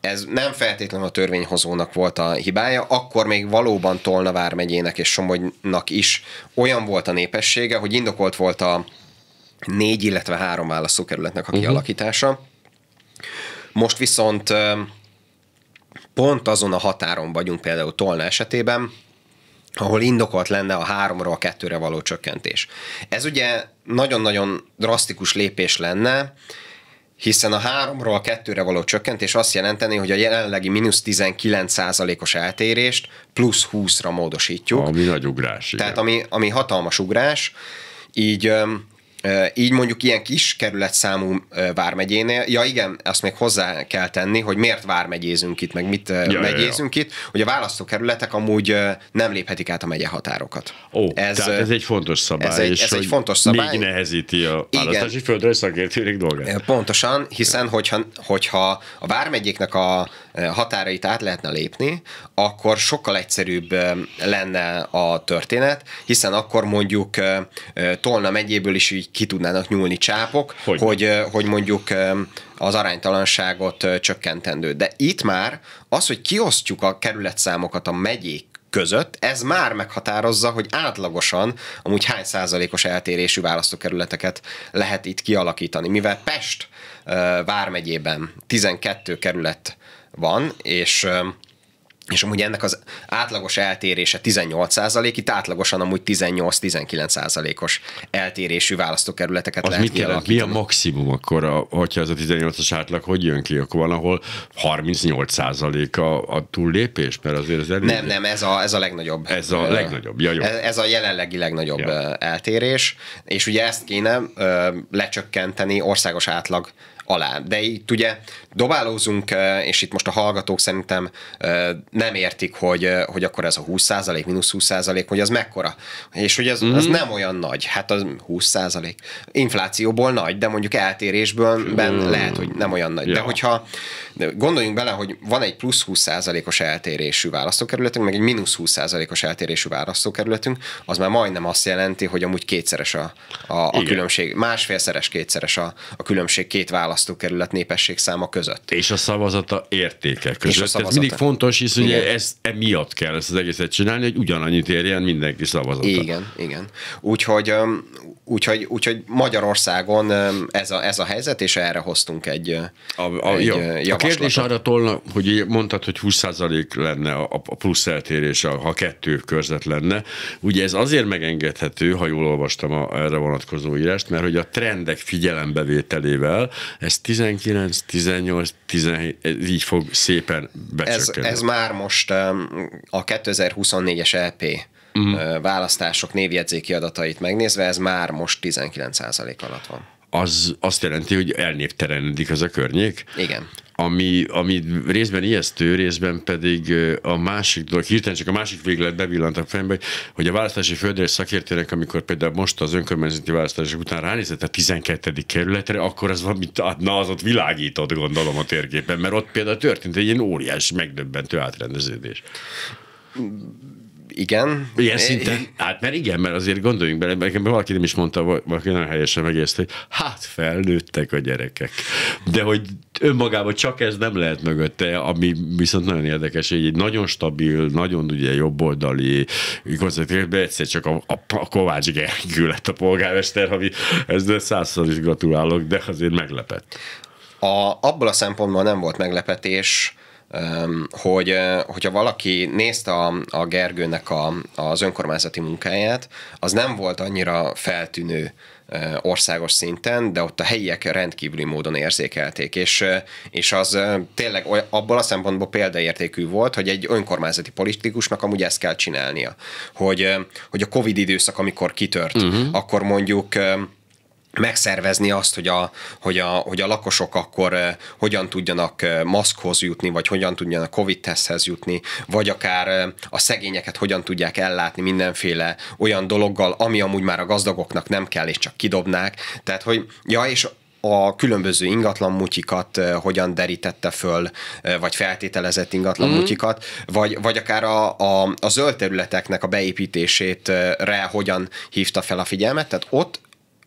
ez nem feltétlenül a törvényhozónak volt a hibája, akkor még valóban Tolna vármegyének és Somogynak is olyan volt a népessége, hogy indokolt volt a négy, illetve három választókerületnek a mhm. kialakítása. Most viszont pont azon a határon vagyunk például Tolna esetében, ahol indokolt lenne a háromról a kettőre való csökkentés. Ez ugye nagyon-nagyon drasztikus lépés lenne, hiszen a háromról a kettőre való csökkentés azt jelenteni, hogy a jelenlegi mínusz 19%-os eltérést plusz 20-ra módosítjuk. Ami nagy ugrás. Tehát ami, ami hatalmas ugrás, így így mondjuk ilyen kis kerület számú vármegyénél, ja igen, azt még hozzá kell tenni, hogy miért vármegyézünk itt, meg mit ja, megyézünk ja, ja. itt, hogy a választókerületek amúgy nem léphetik át a megye határokat. Ó, ez, tehát ez egy fontos szabály. Ez egy, ez egy fontos szabály. Még nehezíti a választási földre szakértőnek dolgát. Pontosan, hiszen hogyha, hogyha a vármegyéknek a Eh, határait át lehetne lépni, akkor sokkal egyszerűbb eh, lenne a történet, hiszen akkor mondjuk eh, Tolna megyéből is így ki tudnának nyúlni csápok, hogy, hogy, hogy mondjuk az aránytalanságot csökkentendő. De itt már az, hogy kiosztjuk a kerületszámokat a megyék között, ez már meghatározza, hogy átlagosan amúgy hány százalékos eltérésű választókerületeket lehet itt kialakítani. Mivel Pest vármegyében 12 kerület van, és és amúgy ennek az átlagos eltérése 18%, itt átlagosan amúgy 18-19%-os eltérésű választókerületeket az lehet mit jelent, Mi a maximum akkor, a, hogyha ez a 18-as átlag hogy jön ki? Akkor van, ahol 38% a, a túllépés? Mert azért ez elég... Nem, nem, ez a, ez a legnagyobb. Ez a legnagyobb, ja, jó. Ez, ez a jelenlegi legnagyobb ja. eltérés, és ugye ezt kéne ö, lecsökkenteni országos átlag alá. De itt ugye dobálózunk, és itt most a hallgatók szerintem nem értik, hogy, hogy akkor ez a 20% mínusz 20% hogy az mekkora. És hogy az az mhm. nem olyan nagy. Hát az 20% inflációból nagy, de mondjuk eltérésből mm. ben lehet, hogy nem olyan nagy. Ja. De hogyha gondoljunk bele, hogy van egy plusz 20%-os eltérésű választókerületünk, meg egy mínusz 20%-os eltérésű választókerületünk, az már majdnem azt jelenti, hogy amúgy kétszeres a, a, a különbség, másfélszeres kétszeres a, a különbség két választó választókerület népességszáma között. És a szavazata értéke között. És a szavazata. Ez mindig fontos, hisz ugye igen. emiatt e kell ezt az egészet csinálni, hogy ugyanannyit érjen mindenki szavazata. Igen, igen. Úgyhogy, Úgyhogy, úgyhogy Magyarországon ez a, ez a helyzet, és erre hoztunk egy, a, a, egy jó. javaslatot. A kérdés arra tolna, hogy mondtad, hogy 20% lenne a, a plusz eltérés, ha kettő körzet lenne. Ugye ez azért megengedhető, ha jól olvastam a, erre vonatkozó írást, mert hogy a trendek figyelembevételével ez 19, 18, 17, így fog szépen becsökkenni. Ez, ez már most a 2024-es LP e uh-huh. választások névjegyzéki adatait megnézve, ez már most 19% alatt van. Az azt jelenti, hogy elnéptelenedik az a környék. Igen ami, ami részben ijesztő, részben pedig a másik dolog, hirtelen csak a másik véglet bevillant a fejembe, hogy a választási földrész szakértőnek, amikor például most az önkormányzati választások után ránézett a 12. kerületre, akkor az van, adna, hát az ott világított, gondolom a térképen, mert ott például történt egy ilyen óriási, megdöbbentő átrendeződés mm, igen. Ilyen szinten? Hát mert igen, mert azért gondoljunk bele, mert valaki nem is mondta, valaki nagyon helyesen megjegyezte, hogy hát felnőttek a gyerekek. De hogy önmagában csak ez nem lehet mögötte, ami viszont nagyon érdekes, hogy egy nagyon stabil, nagyon ugye jobboldali koncertérben egyszer csak a, a, a Kovács Gergő lett a polgármester, ami ezzel százszor is gratulálok, de azért meglepett. A, abból a szempontból nem volt meglepetés, hogy hogyha valaki nézte a, a Gergőnek a, az önkormányzati munkáját, az nem volt annyira feltűnő országos szinten, de ott a helyiek rendkívüli módon érzékelték, és, és az tényleg abból a szempontból példaértékű volt, hogy egy önkormányzati politikusnak amúgy ezt kell csinálnia, hogy, hogy a Covid időszak, amikor kitört, uh-huh. akkor mondjuk megszervezni azt, hogy a, hogy, a, hogy a lakosok akkor eh, hogyan tudjanak eh, maszkhoz jutni, vagy hogyan tudjanak COVID-teszthez jutni, vagy akár eh, a szegényeket hogyan tudják ellátni mindenféle olyan dologgal, ami amúgy már a gazdagoknak nem kell, és csak kidobnák. Tehát, hogy ja, és a különböző ingatlan mutyikat hogyan derítette föl, vagy feltételezett ingatlan mm. mutyikat, vagy, vagy akár a, a, a zöld területeknek a beépítését rá hogyan hívta fel a figyelmet. Tehát ott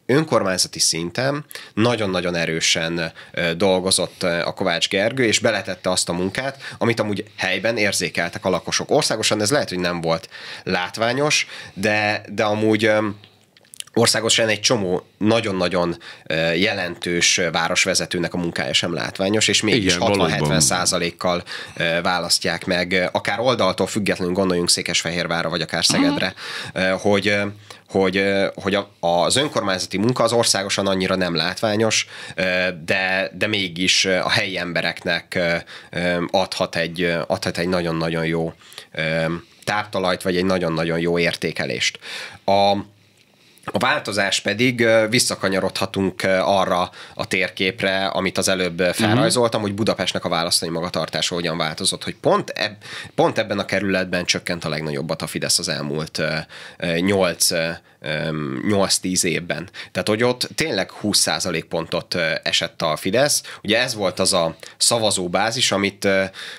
önkormányzati szinten nagyon-nagyon erősen dolgozott a Kovács Gergő, és beletette azt a munkát, amit amúgy helyben érzékeltek a lakosok. Országosan ez lehet, hogy nem volt látványos, de, de amúgy országosan egy csomó nagyon-nagyon jelentős városvezetőnek a munkája sem látványos, és mégis 60-70 százalékkal választják meg, akár oldaltól függetlenül gondoljunk Székesfehérvárra, vagy akár Szegedre, uh-huh. hogy hogy, hogy az önkormányzati munka az országosan annyira nem látványos, de, de mégis a helyi embereknek adhat egy, adhat egy nagyon-nagyon jó táptalajt, vagy egy nagyon-nagyon jó értékelést. A, a változás pedig visszakanyarodhatunk arra a térképre, amit az előbb felrajzoltam, uh-huh. hogy Budapestnek a választói magatartása hogyan változott, hogy pont, eb- pont ebben a kerületben csökkent a legnagyobbat a Fidesz az elmúlt nyolc uh, 8-10 évben. Tehát, hogy ott tényleg 20% pontot esett a Fidesz. Ugye ez volt az a szavazóbázis, amit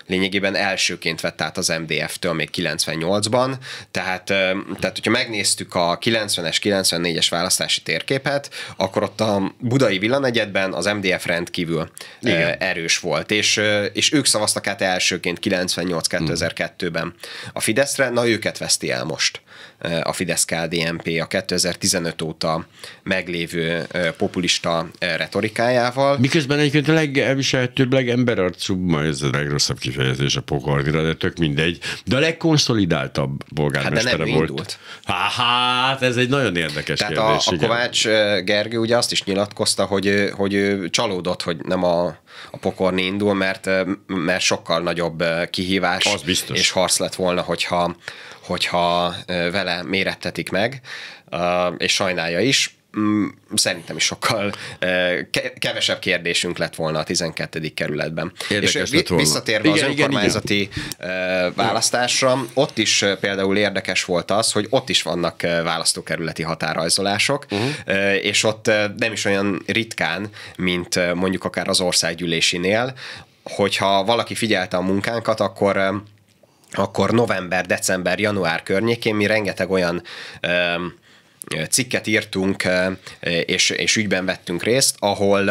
lényegében elsőként vett át az MDF-től még 98-ban. Tehát, tehát, hogyha megnéztük a 90-es, 94-es választási térképet, akkor ott a budai villanegyedben az MDF rendkívül Igen. erős volt, és, és ők szavaztak át elsőként 98-2002-ben hmm. a Fideszre, na őket veszti el most a Fidesz-KDNP a 2015 óta meglévő populista retorikájával. Miközben egyébként a legviselhetőbb, legemberarcúbb, majd ez a legrosszabb kifejezés a pokolvira, de tök mindegy, de a legkonszolidáltabb polgármestere hát de nem volt. Indult. Há, hát ez egy nagyon érdekes Tehát kérdés. A, a Kovács Gergő ugye azt is nyilatkozta, hogy, hogy csalódott, hogy nem a, a pokorni indul, mert, mert sokkal nagyobb kihívás és harc lett volna, hogyha hogyha vele mérettetik meg, és sajnálja is, mm, szerintem is sokkal kevesebb kérdésünk lett volna a 12. kerületben. Érdekes és visszatérve igen, az önkormányzati igen, igen. választásra, ott is például érdekes volt az, hogy ott is vannak választókerületi határajzolások, uh-huh. és ott nem is olyan ritkán, mint mondjuk akár az országgyűlésinél, hogyha valaki figyelte a munkánkat, akkor akkor november, december, január környékén mi rengeteg olyan cikket írtunk, és, és ügyben vettünk részt, ahol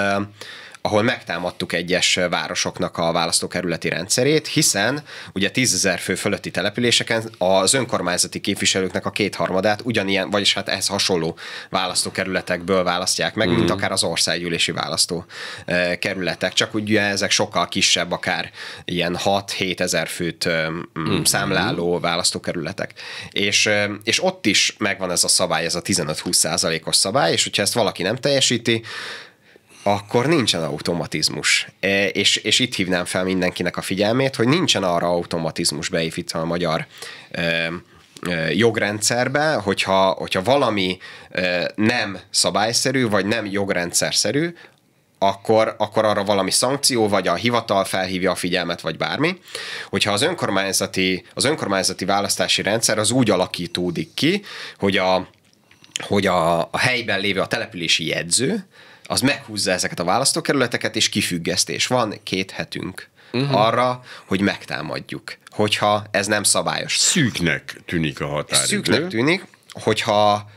ahol megtámadtuk egyes városoknak a választókerületi rendszerét, hiszen ugye tízezer fő fölötti településeken az önkormányzati képviselőknek a kétharmadát ugyanilyen, vagyis hát ehhez hasonló választókerületekből választják meg, mm. mint mhm. akár az országgyűlési választókerületek, eh, csak ugye ezek sokkal kisebb, akár ilyen 6-7 ezer főt mm. számláló választókerületek. És, eh, és ott is megvan ez a szabály, ez a 15-20 százalékos szabály, és hogyha ezt valaki nem teljesíti, akkor nincsen automatizmus. E, és, és itt hívnám fel mindenkinek a figyelmét, hogy nincsen arra automatizmus beépítve a magyar e, e jogrendszerbe, hogyha, hogyha valami e, nem szabályszerű, vagy nem jogrendszerszerű, akkor, akkor arra valami szankció, vagy a hivatal felhívja a figyelmet, vagy bármi. Hogyha az önkormányzati, az önkormányzati választási rendszer az úgy alakítódik ki, hogy a, hogy a, a helyben lévő a települési jegyző, az meghúzza ezeket a választókerületeket, és kifüggesztés. Van két hetünk uh-huh. arra, hogy megtámadjuk, hogyha ez nem szabályos. Szűknek tűnik a határidő. Szűknek tűnik, hogyha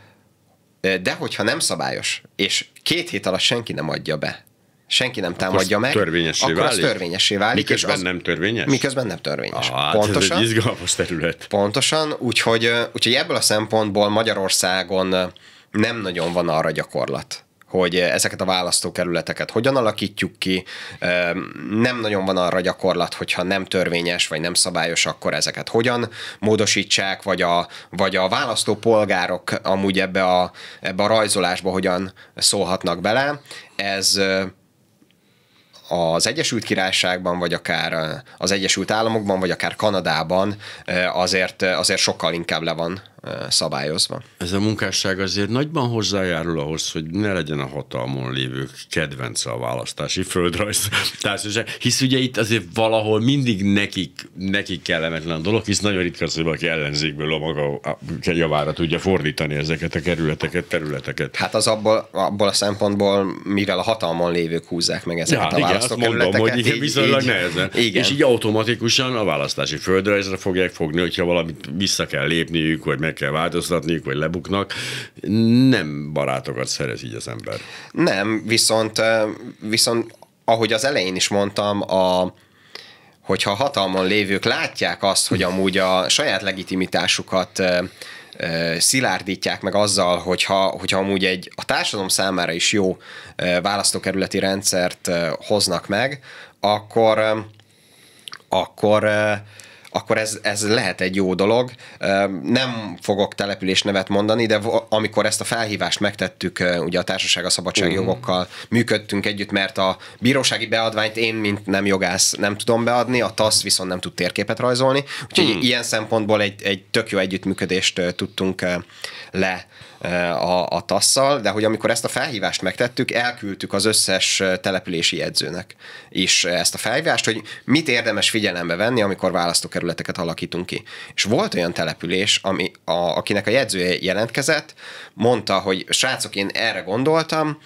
de hogyha nem szabályos, és két hét alatt senki nem adja be, senki nem támadja meg, törvényessé akkor válik? az törvényessé válik. Miközben és az, nem törvényes? Miközben nem törvényes. Ah, hát pontosan, ez egy izgalmas terület. Pontosan, úgyhogy, úgyhogy ebből a szempontból Magyarországon nem nagyon van arra gyakorlat, hogy ezeket a választókerületeket hogyan alakítjuk ki. Nem nagyon van arra gyakorlat, hogyha nem törvényes vagy nem szabályos, akkor ezeket hogyan módosítsák, vagy a, vagy a választópolgárok amúgy ebbe a, ebbe a rajzolásba hogyan szólhatnak bele. Ez az Egyesült Királyságban, vagy akár az Egyesült Államokban, vagy akár Kanadában azért, azért sokkal inkább le van szabályozva. Ez a munkásság azért nagyban hozzájárul ahhoz, hogy ne legyen a hatalmon lévők kedvence a választási földrajz társaság, hisz ugye itt azért valahol mindig nekik, nekik kellemetlen a dolog, hisz nagyon ritka hogy valaki ellenzékből a maga javára tudja fordítani ezeket a kerületeket, területeket. Hát az abból, abból a szempontból, mivel a hatalmon lévők húzzák meg ezeket ja, a igen, azt mondom, hogy igen, így, viszonylag így, nehezen. Igen. És így automatikusan a választási földrajzra fogják fogni, hogyha valamit vissza kell lépniük, vagy meg kell változtatniuk, vagy lebuknak. Nem barátokat szerez így az ember. Nem, viszont, viszont ahogy az elején is mondtam, a, hogyha hatalmon lévők látják azt, hogy amúgy a saját legitimitásukat szilárdítják meg azzal, hogyha, hogyha amúgy egy a társadalom számára is jó választókerületi rendszert hoznak meg, akkor, akkor akkor ez, ez lehet egy jó dolog. Nem fogok település nevet mondani, de amikor ezt a felhívást megtettük, ugye a Társaság a Szabadságjogokkal mhm. uh-huh. működtünk együtt, mert a bírósági beadványt én, mint nem jogász, nem tudom beadni, a TASZ viszont nem tud térképet rajzolni, úgyhogy uh-huh. ilyen szempontból egy, egy tök jó együttműködést tudtunk le a, a tasszal, de hogy amikor ezt a felhívást megtettük, elküldtük az összes települési jegyzőnek is ezt a felhívást, hogy mit érdemes figyelembe venni, amikor választókerületeket alakítunk ki. És volt olyan település, ami, a, akinek a jegyzője jelentkezett, mondta, hogy srácok, én erre gondoltam,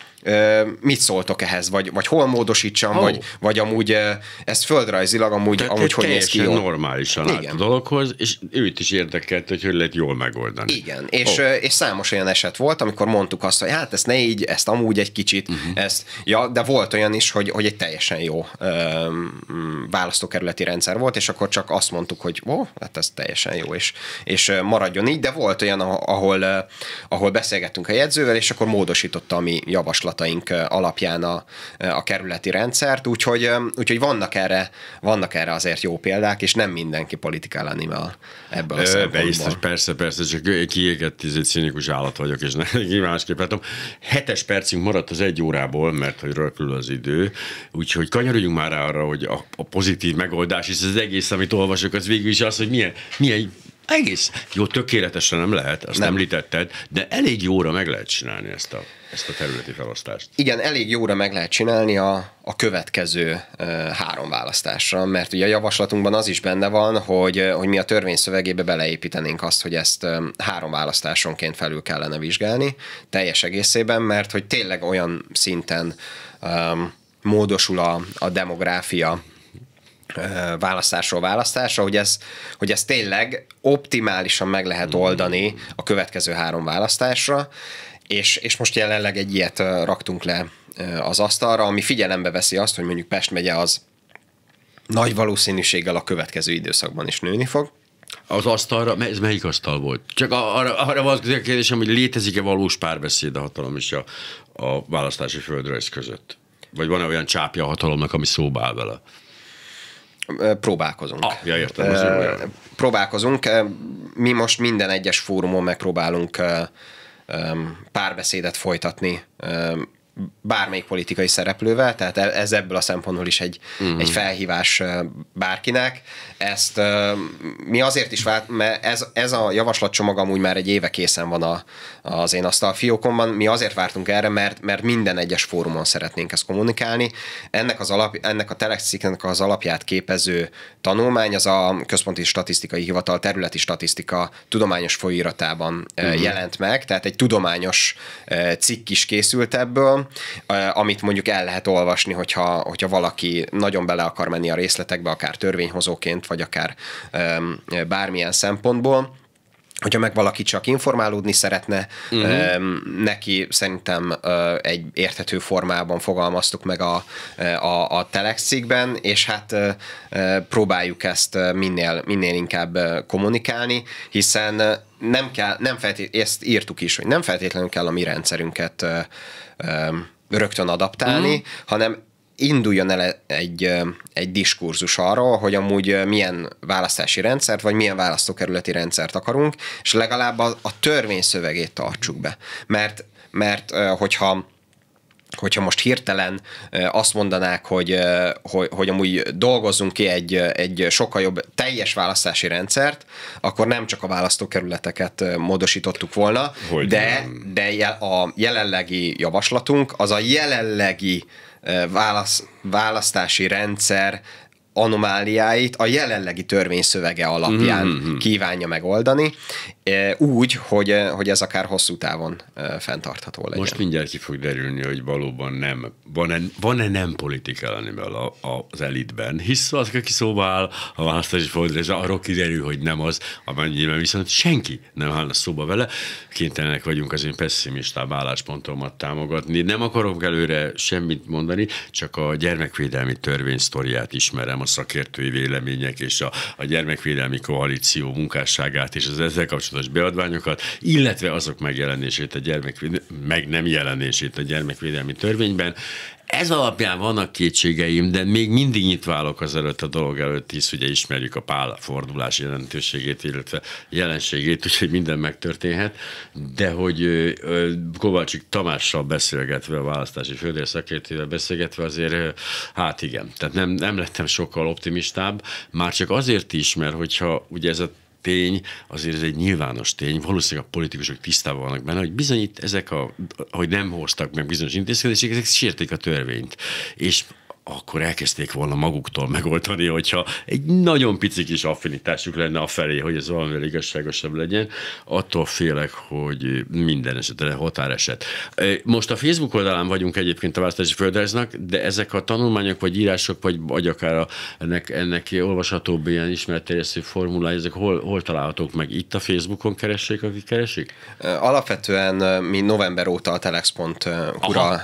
mit szóltok ehhez, vagy, vagy hol módosítsam, oh. vagy, vagy amúgy ezt földrajzilag amúgy, Tehát amúgy hogy néz ki jól. normálisan Igen. állt a dologhoz, és őt is érdekelt, hogy hogy lehet jól megoldani. Igen, és, oh. és számos olyan olyan eset volt, amikor mondtuk azt, hogy hát ezt ne így, ezt amúgy egy kicsit, uh-huh. ezt, ja, de volt olyan is, hogy, hogy egy teljesen jó um, választókerületi rendszer volt, és akkor csak azt mondtuk, hogy ó, hát ez teljesen jó, és, és maradjon így, de volt olyan, ahol, ahol beszélgettünk a jegyzővel, és akkor módosította a mi javaslataink alapján a, a kerületi rendszert, úgyhogy, úgyhogy vannak, erre, vannak erre azért jó példák, és nem mindenki politikálani animál ebből a szempontból. persze, persze, csak kiégett színikus állat alatt vagyok, és ne, [LAUGHS] másképp látom. Hetes percünk maradt az egy órából, mert hogy röpül az idő, úgyhogy kanyarodjunk már arra, hogy a, a pozitív megoldás, és az egész, amit olvasok, az végül is az, hogy milyen, milyen egész. Jó, tökéletesen nem lehet, azt nem. említetted, de elég jóra meg lehet csinálni ezt a, ezt a területi felosztást. Igen, elég jóra meg lehet csinálni a, a következő e, három választásra, mert ugye a javaslatunkban az is benne van, hogy, hogy mi a törvény szövegébe beleépítenénk azt, hogy ezt e, három választásonként felül kellene vizsgálni teljes egészében, mert hogy tényleg olyan szinten e, módosul a, a demográfia választásról választásra, hogy ez, hogy ez tényleg optimálisan meg lehet mhm. oldani a következő három választásra, és, és most jelenleg egy ilyet raktunk le az asztalra, ami figyelembe veszi azt, hogy mondjuk Pest megye az nagy valószínűséggel a következő időszakban is nőni fog. Az asztalra, ez melyik asztal volt? Csak arra, arra van a kérdésem, hogy létezik-e valós párbeszéd a hatalom és a, a választási földrajz között? Vagy van-e olyan csápja a hatalomnak, ami szóba áll vele? próbálkozunk. Ah, ja, értem, az jó, jó. Próbálkozunk. Mi most minden egyes fórumon megpróbálunk párbeszédet folytatni bármelyik politikai szereplővel, tehát e- ez ebből a szempontból is egy, uh-huh. egy felhívás bárkinek. Ezt mi azért is vált, mert ez, ez a javaslatcsomag amúgy már egy éve készen van a, az én asztal fiókomban, mi azért vártunk erre, mert, mert minden egyes fórumon szeretnénk ezt kommunikálni. Ennek, az alap, ennek a telexiknek az alapját képező tanulmány az a Központi Statisztikai Hivatal területi statisztika tudományos folyóiratában uh-huh. jelent meg, tehát egy tudományos cikk is készült ebből, amit mondjuk el lehet olvasni, hogyha, hogyha valaki nagyon bele akar menni a részletekbe, akár törvényhozóként, vagy akár bármilyen szempontból hogyha meg valaki csak informálódni szeretne, uh-huh. neki szerintem egy érthető formában fogalmaztuk meg a, a, a Telex cikkben, és hát próbáljuk ezt minél, minél inkább kommunikálni, hiszen nem kell, nem feltétlenül, ezt írtuk is, hogy nem feltétlenül kell a mi rendszerünket ö, ö, rögtön adaptálni, mm. hanem induljon el egy, egy diskurzus arról, hogy amúgy milyen választási rendszert, vagy milyen választókerületi rendszert akarunk, és legalább a, a törvényszövegét tartsuk be. Mert, mert hogyha hogyha most hirtelen azt mondanák, hogy, hogy, hogy amúgy dolgozzunk ki egy, egy sokkal jobb teljes választási rendszert, akkor nem csak a választókerületeket módosítottuk volna, hogy de, nem. de a jelenlegi javaslatunk az a jelenlegi választási rendszer anomáliáit a jelenlegi törvényszövege alapján mm-hmm. kívánja megoldani, e, úgy, hogy, e, hogy ez akár hosszú távon e, fenntartható legyen. Most mindjárt ki fog derülni, hogy valóban nem. Van-e, van-e nem politika animal a, a, az elitben? Hisz az, aki szóba áll a választási ez arról kiderül, hogy nem az, amennyiben viszont senki nem állna szóba vele. Kénytelenek vagyunk az én pessimistább álláspontomat támogatni. Nem akarok előre semmit mondani, csak a gyermekvédelmi törvény sztoriát ismerem a szakértői vélemények és a, a gyermekvédelmi koalíció munkásságát és az ezzel kapcsolatos beadványokat, illetve azok megjelenését a gyermek meg nem jelenését a gyermekvédelmi törvényben. Ez alapján vannak kétségeim, de még mindig nyitva válok az előtt a dolog előtt, hisz ugye ismerjük a fordulás jelentőségét, illetve jelenségét, úgyhogy minden megtörténhet, de hogy Kovácsik Tamással beszélgetve, a választási fődél szakértővel beszélgetve azért, hát igen, tehát nem, nem lettem sokkal optimistább, már csak azért is, mert hogyha ugye ez a tény, azért ez egy nyilvános tény, valószínűleg a politikusok tisztában vannak benne, hogy bizony itt ezek a, hogy nem hoztak meg bizonyos intézkedések, ezek sérték a törvényt. És akkor elkezdték volna maguktól megoldani, hogyha egy nagyon pici kis affinitásuk lenne a felé, hogy ez valami igazságosabb legyen. Attól félek, hogy minden esetre határeset. Most a Facebook oldalán vagyunk egyébként a választási földrajznak, de ezek a tanulmányok, vagy írások, vagy, vagy akár a, ennek, ennek olvashatóbb ilyen ismeretterjesztő formulája, ezek hol, hol találhatók meg? Itt a Facebookon keressék, akik keresik? Alapvetően mi november óta a telex.hu-ra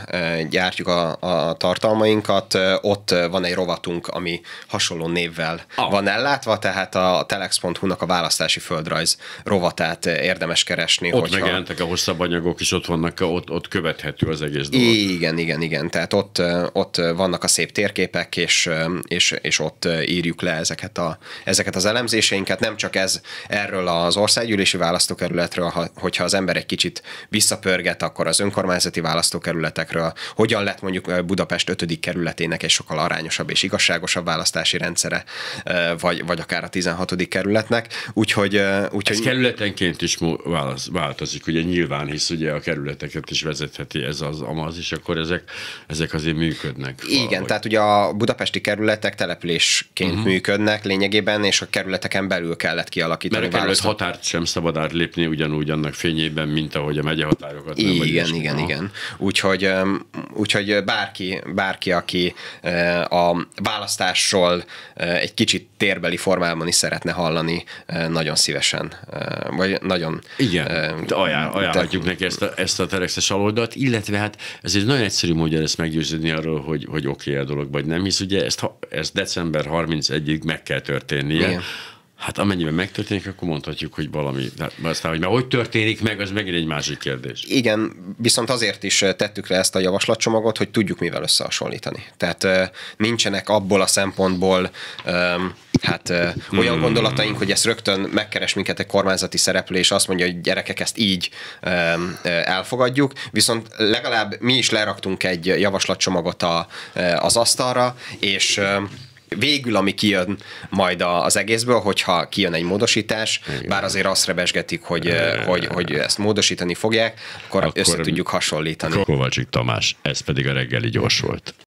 gyártjuk a, a tartalmainkat, ott van egy rovatunk, ami hasonló névvel ah. van ellátva, tehát a telex.hu-nak a választási földrajz rovatát érdemes keresni. Ott hogyha... megjelentek a hosszabb anyagok, és ott vannak, ott, ott követhető az egész dolog. Igen, igen, igen, tehát ott, ott vannak a szép térképek, és, és, és ott írjuk le ezeket, a, ezeket az elemzéseinket, nem csak ez erről az országgyűlési választókerületről, ha, hogyha az ember egy kicsit visszapörget, akkor az önkormányzati választókerületekről, hogyan lett mondjuk Budapest 5. kerületének ennek egy sokkal arányosabb és igazságosabb választási rendszere, vagy, vagy akár a 16. kerületnek. Úgyhogy, úgyhogy... Ez kerületenként is változik, ugye nyilván, hisz ugye a kerületeket is vezetheti ez az amaz, és akkor ezek, ezek azért működnek. Igen, tehát ugye a budapesti kerületek településként uh-huh. működnek lényegében, és a kerületeken belül kellett kialakítani. Mert a kerület választ... határt sem szabad átlépni ugyanúgy annak fényében, mint ahogy a megye határokat. Igen, nem, igen, igen. Úgyhogy, úgyhogy bárki, bárki, aki a választásról egy kicsit térbeli formában is szeretne hallani, nagyon szívesen, vagy nagyon... Igen, ajánl, ajánlhatjuk te... neki ezt a, ezt a terexes aloldat, illetve hát ez egy nagyon egyszerű módja lesz meggyőződni arról, hogy, hogy oké okay a dolog, vagy nem, hisz ugye ezt, ezt december 31-ig meg kell történnie, Igen Hát amennyiben megtörténik, akkor mondhatjuk, hogy valami. De aztán, hogy már hogy történik meg, az megint egy másik kérdés. Igen, viszont azért is eh, tettük le ezt a javaslatcsomagot, hogy tudjuk mivel összehasonlítani. Tehát eh, nincsenek abból a szempontból ehm, hát eh, olyan hmm. gondolataink, hogy ezt rögtön megkeres minket egy kormányzati szereplő, és azt mondja, hogy gyerekek, ezt így ehm, elfogadjuk. Viszont legalább mi is leraktunk egy javaslatcsomagot a, az asztalra, és ehm, végül, ami kijön majd az egészből, hogyha kijön egy módosítás, Igen. bár azért azt rebesgetik, hogy, eh, hogy, hogy ezt módosítani fogják, akkor, akkor össze tudjuk hasonlítani. Kovácsik Tamás, ez pedig a reggeli gyors volt.